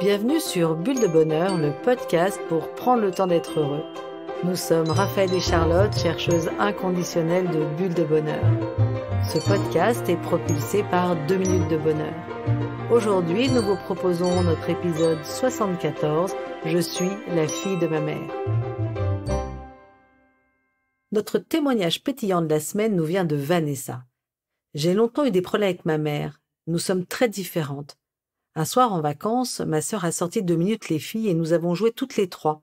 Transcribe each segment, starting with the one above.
Bienvenue sur Bulle de Bonheur, le podcast pour prendre le temps d'être heureux. Nous sommes Raphaël et Charlotte, chercheuses inconditionnelles de Bulle de Bonheur. Ce podcast est propulsé par 2 minutes de bonheur. Aujourd'hui, nous vous proposons notre épisode 74, Je suis la fille de ma mère. Notre témoignage pétillant de la semaine nous vient de Vanessa. J'ai longtemps eu des problèmes avec ma mère. Nous sommes très différentes. Un soir en vacances, ma sœur a sorti deux minutes les filles et nous avons joué toutes les trois.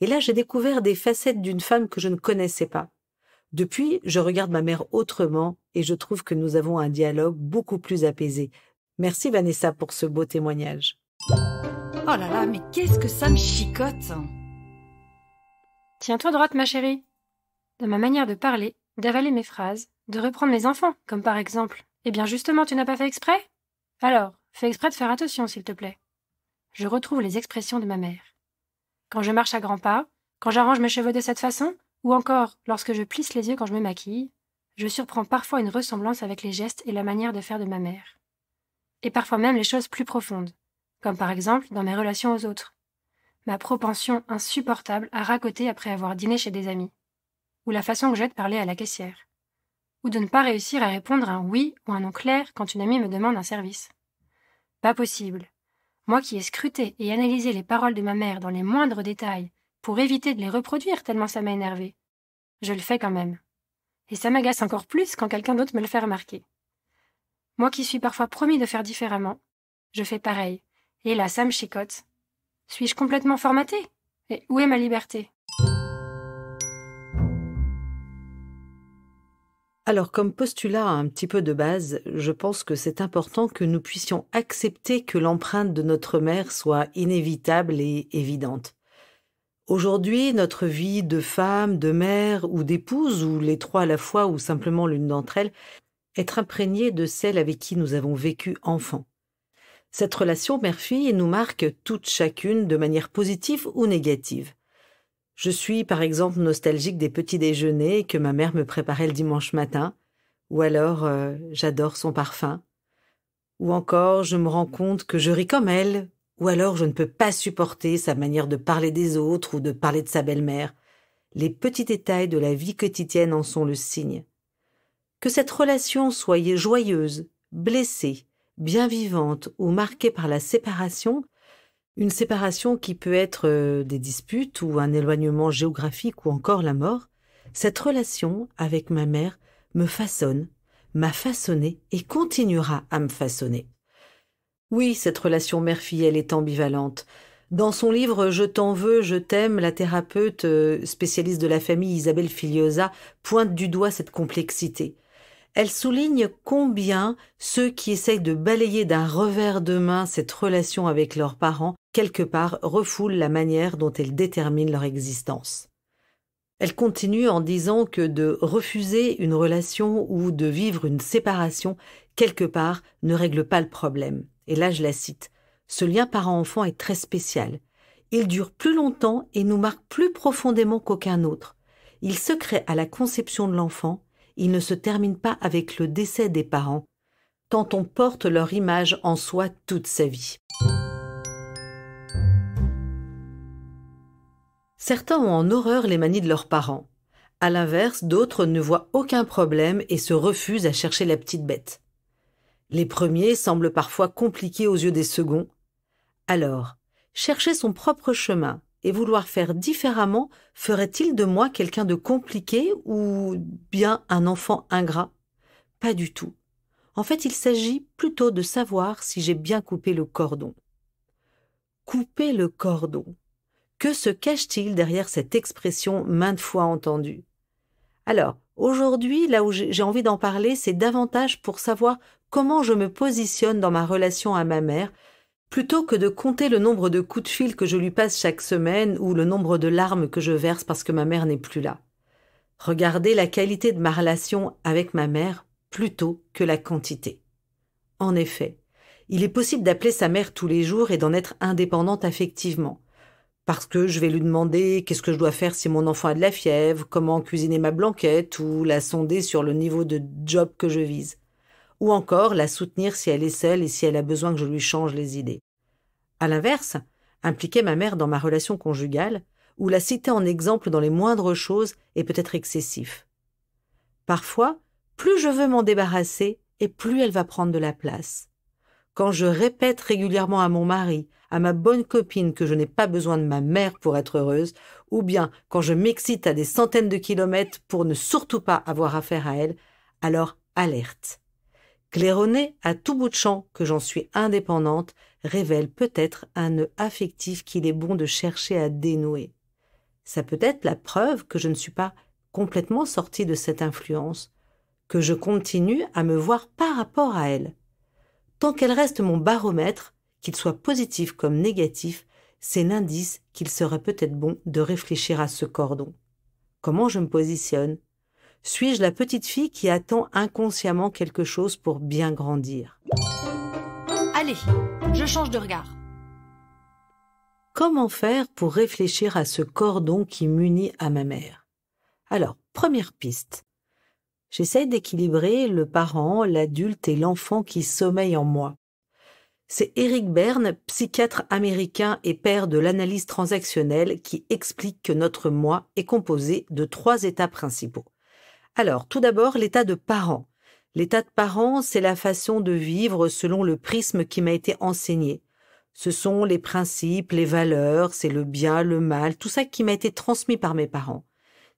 Et là, j'ai découvert des facettes d'une femme que je ne connaissais pas. Depuis, je regarde ma mère autrement et je trouve que nous avons un dialogue beaucoup plus apaisé. Merci Vanessa pour ce beau témoignage. Oh là là, mais qu'est-ce que ça me chicote hein. Tiens-toi droite, ma chérie. Dans ma manière de parler, d'avaler mes phrases, de reprendre mes enfants, comme par exemple Eh bien justement, tu n'as pas fait exprès Alors, Fais exprès de faire attention, s'il te plaît. Je retrouve les expressions de ma mère. Quand je marche à grands pas, quand j'arrange mes cheveux de cette façon, ou encore lorsque je plisse les yeux quand je me maquille, je surprends parfois une ressemblance avec les gestes et la manière de faire de ma mère. Et parfois même les choses plus profondes, comme par exemple dans mes relations aux autres. Ma propension insupportable à racoter après avoir dîné chez des amis. Ou la façon que j'ai de parler à la caissière. Ou de ne pas réussir à répondre à un oui ou un non clair quand une amie me demande un service. Pas possible. Moi qui ai scruté et analysé les paroles de ma mère dans les moindres détails, pour éviter de les reproduire tellement ça m'a énervé. Je le fais quand même. Et ça m'agace encore plus quand quelqu'un d'autre me le fait remarquer. Moi qui suis parfois promis de faire différemment, je fais pareil. Et là, ça me chicote. Suis-je complètement formaté Et où est ma liberté Alors, comme postulat un petit peu de base, je pense que c'est important que nous puissions accepter que l'empreinte de notre mère soit inévitable et évidente. Aujourd'hui, notre vie de femme, de mère ou d'épouse, ou les trois à la fois, ou simplement l'une d'entre elles, est imprégnée de celle avec qui nous avons vécu enfant. Cette relation mère-fille nous marque toutes chacune de manière positive ou négative. Je suis par exemple nostalgique des petits déjeuners que ma mère me préparait le dimanche matin, ou alors euh, j'adore son parfum, ou encore je me rends compte que je ris comme elle, ou alors je ne peux pas supporter sa manière de parler des autres ou de parler de sa belle-mère. Les petits détails de la vie quotidienne en sont le signe. Que cette relation soit joyeuse, blessée, bien vivante ou marquée par la séparation, une séparation qui peut être euh, des disputes ou un éloignement géographique ou encore la mort, cette relation avec ma mère me façonne, m'a façonné et continuera à me façonner. Oui, cette relation mère-fille, est ambivalente. Dans son livre Je t'en veux, je t'aime, la thérapeute euh, spécialiste de la famille Isabelle Filiosa pointe du doigt cette complexité. Elle souligne combien ceux qui essayent de balayer d'un revers de main cette relation avec leurs parents quelque part, refoulent la manière dont elles déterminent leur existence. Elle continue en disant que de refuser une relation ou de vivre une séparation, quelque part, ne règle pas le problème. Et là, je la cite. Ce lien parent-enfant est très spécial. Il dure plus longtemps et nous marque plus profondément qu'aucun autre. Il se crée à la conception de l'enfant, il ne se termine pas avec le décès des parents, tant on porte leur image en soi toute sa vie. Certains ont en horreur les manies de leurs parents. À l'inverse, d'autres ne voient aucun problème et se refusent à chercher la petite bête. Les premiers semblent parfois compliqués aux yeux des seconds. Alors, chercher son propre chemin et vouloir faire différemment ferait-il de moi quelqu'un de compliqué ou bien un enfant ingrat Pas du tout. En fait, il s'agit plutôt de savoir si j'ai bien coupé le cordon. Couper le cordon. Que se cache-t-il derrière cette expression maintes fois entendue Alors, aujourd'hui, là où j'ai envie d'en parler, c'est davantage pour savoir comment je me positionne dans ma relation à ma mère, plutôt que de compter le nombre de coups de fil que je lui passe chaque semaine ou le nombre de larmes que je verse parce que ma mère n'est plus là. Regardez la qualité de ma relation avec ma mère plutôt que la quantité. En effet, il est possible d'appeler sa mère tous les jours et d'en être indépendante affectivement parce que je vais lui demander qu'est-ce que je dois faire si mon enfant a de la fièvre, comment cuisiner ma blanquette ou la sonder sur le niveau de job que je vise, ou encore la soutenir si elle est seule et si elle a besoin que je lui change les idées. À l'inverse, impliquer ma mère dans ma relation conjugale, ou la citer en exemple dans les moindres choses est peut-être excessif. Parfois, plus je veux m'en débarrasser et plus elle va prendre de la place quand je répète régulièrement à mon mari, à ma bonne copine que je n'ai pas besoin de ma mère pour être heureuse, ou bien quand je m'excite à des centaines de kilomètres pour ne surtout pas avoir affaire à elle, alors alerte. Claironner à tout bout de champ que j'en suis indépendante révèle peut-être un nœud affectif qu'il est bon de chercher à dénouer. Ça peut être la preuve que je ne suis pas complètement sortie de cette influence, que je continue à me voir par rapport à elle. Tant qu'elle reste mon baromètre, qu'il soit positif comme négatif, c'est l'indice qu'il serait peut-être bon de réfléchir à ce cordon. Comment je me positionne Suis-je la petite fille qui attend inconsciemment quelque chose pour bien grandir Allez, je change de regard. Comment faire pour réfléchir à ce cordon qui m'unit à ma mère Alors, première piste, J'essaie d'équilibrer le parent, l'adulte et l'enfant qui sommeillent en moi. C'est Eric Berne, psychiatre américain et père de l'analyse transactionnelle, qui explique que notre moi est composé de trois états principaux. Alors, tout d'abord, l'état de parent. L'état de parent, c'est la façon de vivre selon le prisme qui m'a été enseigné. Ce sont les principes, les valeurs, c'est le bien, le mal, tout ça qui m'a été transmis par mes parents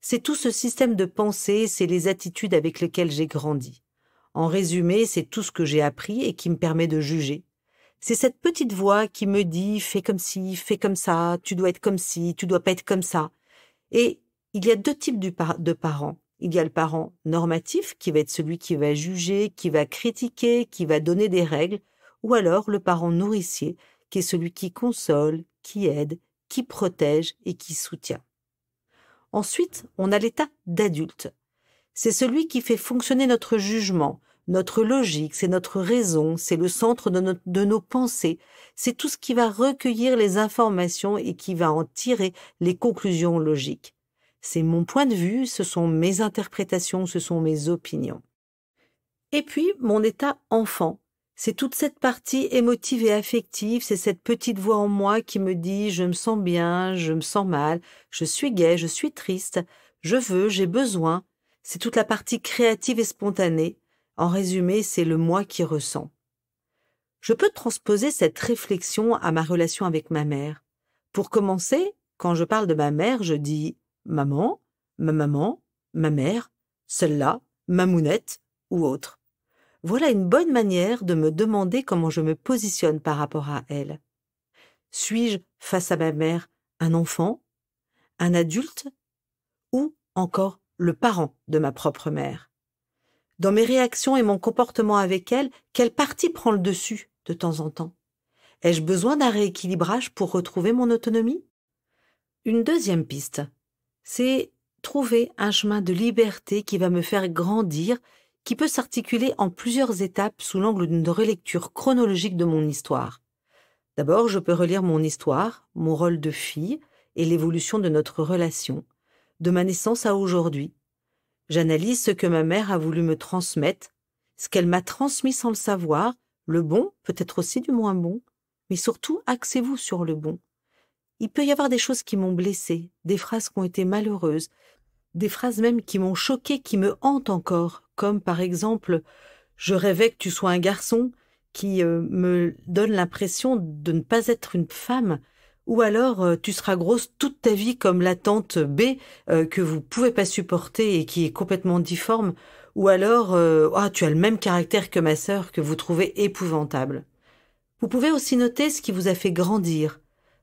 c'est tout ce système de pensée, c'est les attitudes avec lesquelles j'ai grandi. En résumé, c'est tout ce que j'ai appris et qui me permet de juger. C'est cette petite voix qui me dit fais comme ci, fais comme ça, tu dois être comme ci, tu dois pas être comme ça. Et il y a deux types de parents. Il y a le parent normatif qui va être celui qui va juger, qui va critiquer, qui va donner des règles, ou alors le parent nourricier qui est celui qui console, qui aide, qui protège et qui soutient. Ensuite, on a l'état d'adulte. C'est celui qui fait fonctionner notre jugement, notre logique, c'est notre raison, c'est le centre de, nos pensées, c'est tout ce qui va recueillir les informations et qui va en tirer les conclusions logiques. C'est mon point de vue, ce sont mes interprétations, ce sont mes opinions. Et puis, mon état enfant, c'est toute cette partie émotive et affective, c'est cette petite voix en moi qui me dit je me sens bien, je me sens mal, je suis gai, je suis triste, je veux, j'ai besoin. C'est toute la partie créative et spontanée. En résumé, c'est le moi qui ressent. Je peux transposer cette réflexion à ma relation avec ma mère. Pour commencer, quand je parle de ma mère, je dis maman, ma maman, ma mère, celle-là, ma mounette ou autre. Voilà une bonne manière de me demander comment je me positionne par rapport à elle. Suis-je, face à ma mère, un enfant, un adulte, ou encore le parent de ma propre mère Dans mes réactions et mon comportement avec elle, quelle partie prend le dessus de temps en temps Ai-je besoin d'un rééquilibrage pour retrouver mon autonomie Une deuxième piste, c'est trouver un chemin de liberté qui va me faire grandir qui peut s'articuler en plusieurs étapes sous l'angle d'une relecture chronologique de mon histoire. D'abord, je peux relire mon histoire, mon rôle de fille et l'évolution de notre relation, de ma naissance à aujourd'hui. J'analyse ce que ma mère a voulu me transmettre, ce qu'elle m'a transmis sans le savoir, le bon, peut-être aussi du moins bon, mais surtout axez-vous sur le bon. Il peut y avoir des choses qui m'ont blessée, des phrases qui ont été malheureuses, des phrases même qui m'ont choqué, qui me hantent encore, comme par exemple Je rêvais que tu sois un garçon, qui euh, me donne l'impression de ne pas être une femme, ou alors euh, tu seras grosse toute ta vie comme la tante B euh, que vous pouvez pas supporter et qui est complètement difforme, ou alors ah, tu as le même caractère que ma sœur que vous trouvez épouvantable. Vous pouvez aussi noter ce qui vous a fait grandir.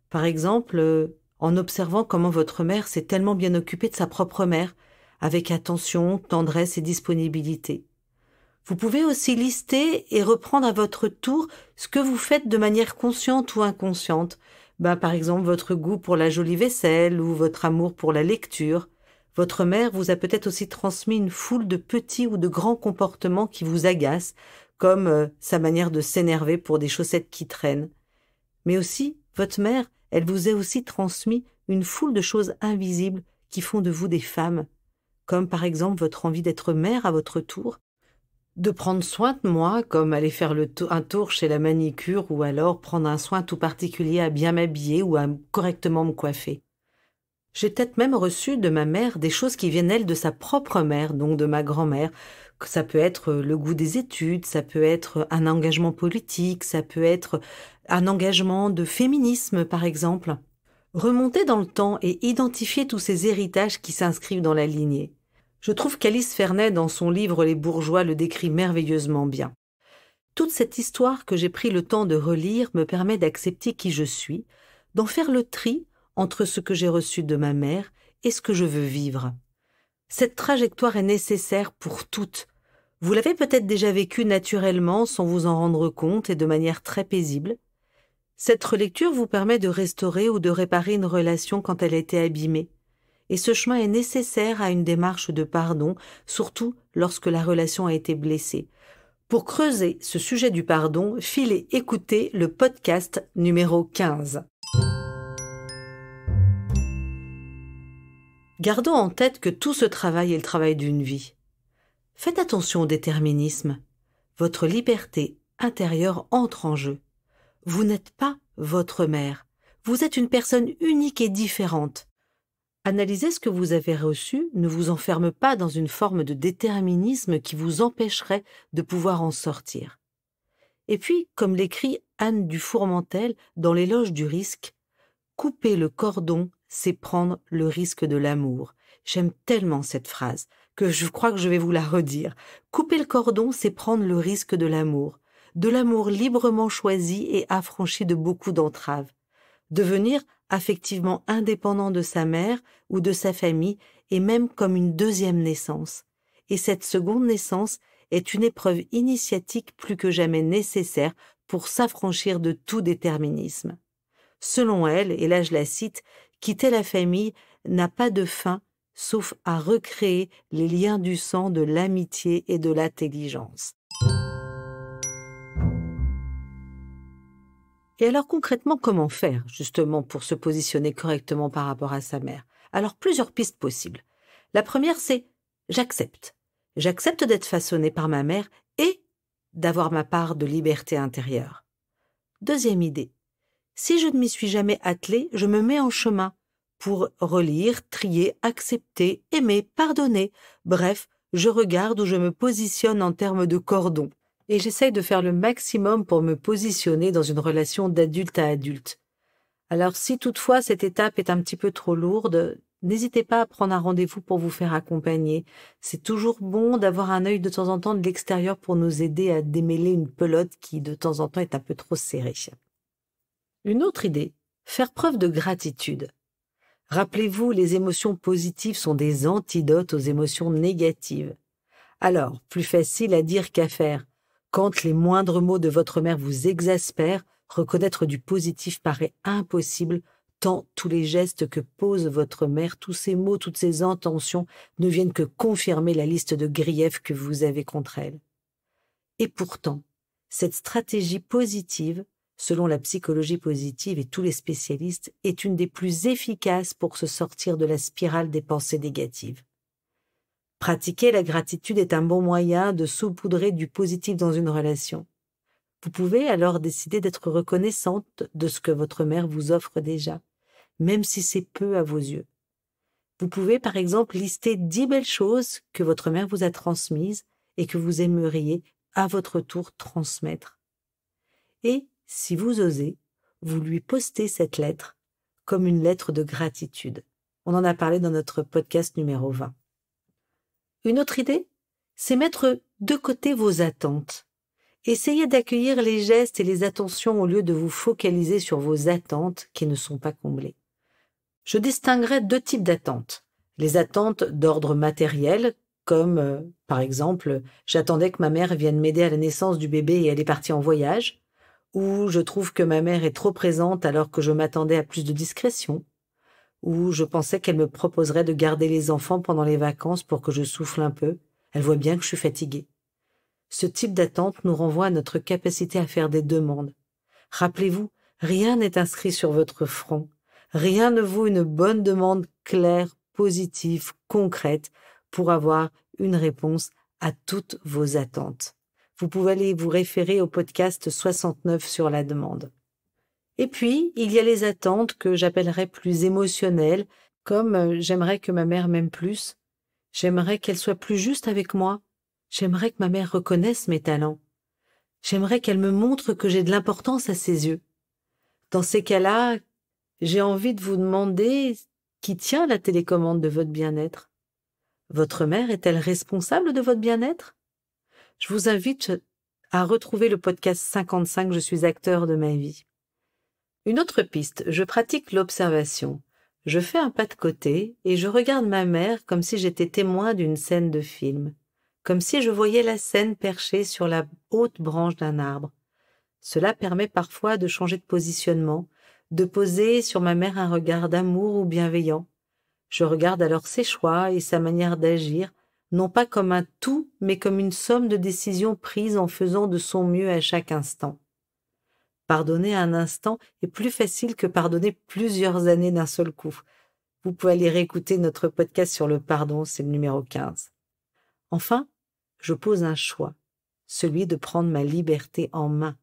Par exemple, en observant comment votre mère s'est tellement bien occupée de sa propre mère, avec attention, tendresse et disponibilité. Vous pouvez aussi lister et reprendre à votre tour ce que vous faites de manière consciente ou inconsciente. Ben, par exemple, votre goût pour la jolie vaisselle ou votre amour pour la lecture. Votre mère vous a peut-être aussi transmis une foule de petits ou de grands comportements qui vous agacent, comme euh, sa manière de s'énerver pour des chaussettes qui traînent. Mais aussi, votre mère elle vous a aussi transmis une foule de choses invisibles qui font de vous des femmes, comme par exemple votre envie d'être mère à votre tour, de prendre soin de moi, comme aller faire le un tour chez la manicure ou alors prendre un soin tout particulier à bien m'habiller ou à correctement me coiffer. J'ai peut-être même reçu de ma mère des choses qui viennent, elle, de sa propre mère, donc de ma grand-mère. Ça peut être euh, le goût des études, ça peut être euh, un engagement politique, ça peut être euh, un engagement de féminisme, par exemple. Remonter dans le temps et identifier tous ces héritages qui s'inscrivent dans la lignée. Je trouve qu'Alice Fernet, dans son livre Les bourgeois, le décrit merveilleusement bien. Toute cette histoire que j'ai pris le temps de relire me permet d'accepter qui je suis, d'en faire le tri entre ce que j'ai reçu de ma mère et ce que je veux vivre. Cette trajectoire est nécessaire pour toutes. Vous l'avez peut-être déjà vécue naturellement sans vous en rendre compte et de manière très paisible. Cette relecture vous permet de restaurer ou de réparer une relation quand elle a été abîmée. Et ce chemin est nécessaire à une démarche de pardon, surtout lorsque la relation a été blessée. Pour creuser ce sujet du pardon, filez écouter le podcast numéro 15. Gardons en tête que tout ce travail est le travail d'une vie. Faites attention au déterminisme. Votre liberté intérieure entre en jeu. Vous n'êtes pas votre mère. Vous êtes une personne unique et différente. Analyser ce que vous avez reçu ne vous enferme pas dans une forme de déterminisme qui vous empêcherait de pouvoir en sortir. Et puis, comme l'écrit Anne du Fourmentel dans L'éloge du risque, coupez le cordon c'est prendre le risque de l'amour. J'aime tellement cette phrase que je crois que je vais vous la redire. Couper le cordon, c'est prendre le risque de l'amour, de l'amour librement choisi et affranchi de beaucoup d'entraves. Devenir affectivement indépendant de sa mère ou de sa famille est même comme une deuxième naissance. Et cette seconde naissance est une épreuve initiatique plus que jamais nécessaire pour s'affranchir de tout déterminisme. Selon elle, et là je la cite, Quitter la famille n'a pas de fin sauf à recréer les liens du sang de l'amitié et de l'intelligence. Et alors concrètement, comment faire justement pour se positionner correctement par rapport à sa mère Alors plusieurs pistes possibles. La première, c'est j'accepte. J'accepte d'être façonné par ma mère et d'avoir ma part de liberté intérieure. Deuxième idée, si je ne m'y suis jamais attelé, je me mets en chemin pour relire, trier, accepter, aimer, pardonner. Bref, je regarde où je me positionne en termes de cordon. Et j'essaye de faire le maximum pour me positionner dans une relation d'adulte à adulte. Alors si toutefois cette étape est un petit peu trop lourde, n'hésitez pas à prendre un rendez-vous pour vous faire accompagner. C'est toujours bon d'avoir un œil de temps en temps de l'extérieur pour nous aider à démêler une pelote qui de temps en temps est un peu trop serrée. Une autre idée, faire preuve de gratitude. Rappelez-vous, les émotions positives sont des antidotes aux émotions négatives. Alors, plus facile à dire qu'à faire. Quand les moindres mots de votre mère vous exaspèrent, reconnaître du positif paraît impossible, tant tous les gestes que pose votre mère, tous ces mots, toutes ces intentions ne viennent que confirmer la liste de griefs que vous avez contre elle. Et pourtant, cette stratégie positive selon la psychologie positive et tous les spécialistes, est une des plus efficaces pour se sortir de la spirale des pensées négatives. Pratiquer la gratitude est un bon moyen de saupoudrer du positif dans une relation. Vous pouvez alors décider d'être reconnaissante de ce que votre mère vous offre déjà, même si c'est peu à vos yeux. Vous pouvez par exemple lister dix belles choses que votre mère vous a transmises et que vous aimeriez à votre tour transmettre. Et si vous osez, vous lui postez cette lettre comme une lettre de gratitude. On en a parlé dans notre podcast numéro 20. Une autre idée, c'est mettre de côté vos attentes. Essayez d'accueillir les gestes et les attentions au lieu de vous focaliser sur vos attentes qui ne sont pas comblées. Je distinguerai deux types d'attentes. Les attentes d'ordre matériel, comme euh, par exemple j'attendais que ma mère vienne m'aider à la naissance du bébé et elle est partie en voyage, où je trouve que ma mère est trop présente alors que je m'attendais à plus de discrétion, Ou je pensais qu'elle me proposerait de garder les enfants pendant les vacances pour que je souffle un peu. Elle voit bien que je suis fatiguée. Ce type d'attente nous renvoie à notre capacité à faire des demandes. Rappelez-vous, rien n'est inscrit sur votre front. Rien ne vaut une bonne demande claire, positive, concrète pour avoir une réponse à toutes vos attentes vous pouvez aller vous référer au podcast 69 sur la demande. Et puis, il y a les attentes que j'appellerais plus émotionnelles, comme euh, j'aimerais que ma mère m'aime plus, j'aimerais qu'elle soit plus juste avec moi, j'aimerais que ma mère reconnaisse mes talents, j'aimerais qu'elle me montre que j'ai de l'importance à ses yeux. Dans ces cas-là, j'ai envie de vous demander qui tient la télécommande de votre bien-être. Votre mère est-elle responsable de votre bien-être je vous invite à retrouver le podcast 55 Je suis acteur de ma vie. Une autre piste, je pratique l'observation. Je fais un pas de côté et je regarde ma mère comme si j'étais témoin d'une scène de film, comme si je voyais la scène perchée sur la haute branche d'un arbre. Cela permet parfois de changer de positionnement, de poser sur ma mère un regard d'amour ou bienveillant. Je regarde alors ses choix et sa manière d'agir non pas comme un tout, mais comme une somme de décisions prises en faisant de son mieux à chaque instant. Pardonner un instant est plus facile que pardonner plusieurs années d'un seul coup. Vous pouvez aller réécouter notre podcast sur le pardon, c'est le numéro 15. Enfin, je pose un choix, celui de prendre ma liberté en main,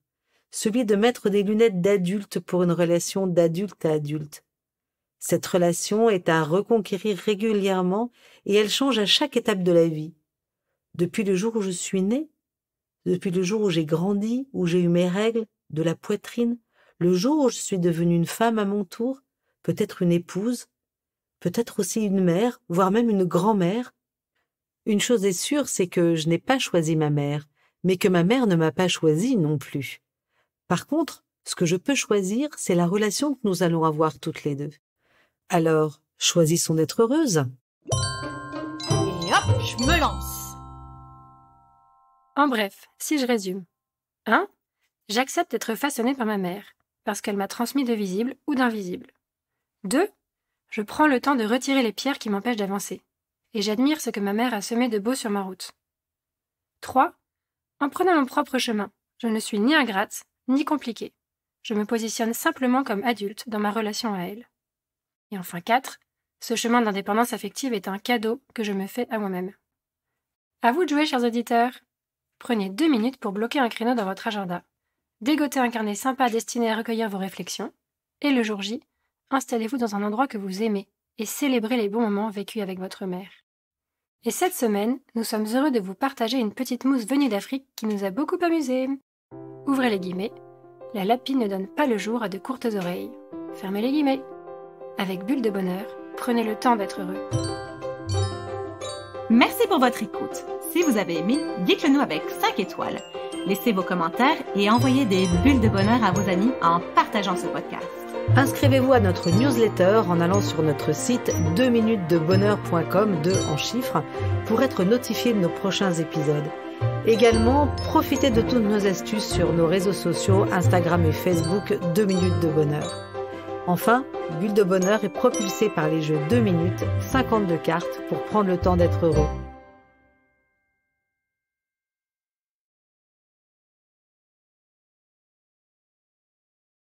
celui de mettre des lunettes d'adulte pour une relation d'adulte à adulte, cette relation est à reconquérir régulièrement et elle change à chaque étape de la vie. Depuis le jour où je suis née, depuis le jour où j'ai grandi, où j'ai eu mes règles, de la poitrine, le jour où je suis devenue une femme à mon tour, peut-être une épouse, peut-être aussi une mère, voire même une grand-mère. Une chose est sûre, c'est que je n'ai pas choisi ma mère, mais que ma mère ne m'a pas choisi non plus. Par contre, ce que je peux choisir, c'est la relation que nous allons avoir toutes les deux. Alors, choisissons d'être heureuse. Et hop, je me lance. En bref, si je résume. 1. J'accepte d'être façonnée par ma mère, parce qu'elle m'a transmis de visible ou d'invisible. 2. Je prends le temps de retirer les pierres qui m'empêchent d'avancer, et j'admire ce que ma mère a semé de beau sur ma route. 3. En prenant mon propre chemin, je ne suis ni ingrate, ni compliquée. Je me positionne simplement comme adulte dans ma relation à elle. Et enfin 4. Ce chemin d'indépendance affective est un cadeau que je me fais à moi-même. À vous de jouer, chers auditeurs. Prenez deux minutes pour bloquer un créneau dans votre agenda. Dégotez un carnet sympa destiné à recueillir vos réflexions. Et le jour J, installez-vous dans un endroit que vous aimez et célébrez les bons moments vécus avec votre mère. Et cette semaine, nous sommes heureux de vous partager une petite mousse venue d'Afrique qui nous a beaucoup amusés. Ouvrez les guillemets. La lapine ne donne pas le jour à de courtes oreilles. Fermez les guillemets. Avec Bulle de Bonheur, prenez le temps d'être heureux. Merci pour votre écoute. Si vous avez aimé, dites-le nous avec 5 étoiles. Laissez vos commentaires et envoyez des bulles de bonheur à vos amis en partageant ce podcast. Inscrivez-vous à notre newsletter en allant sur notre site 2minutesdebonheur.com, 2 en chiffres, pour être notifié de nos prochains épisodes. Également, profitez de toutes nos astuces sur nos réseaux sociaux, Instagram et Facebook 2 minutes de bonheur. Enfin, Bulle de Bonheur est propulsé par les jeux 2 minutes, 52 cartes pour prendre le temps d'être heureux.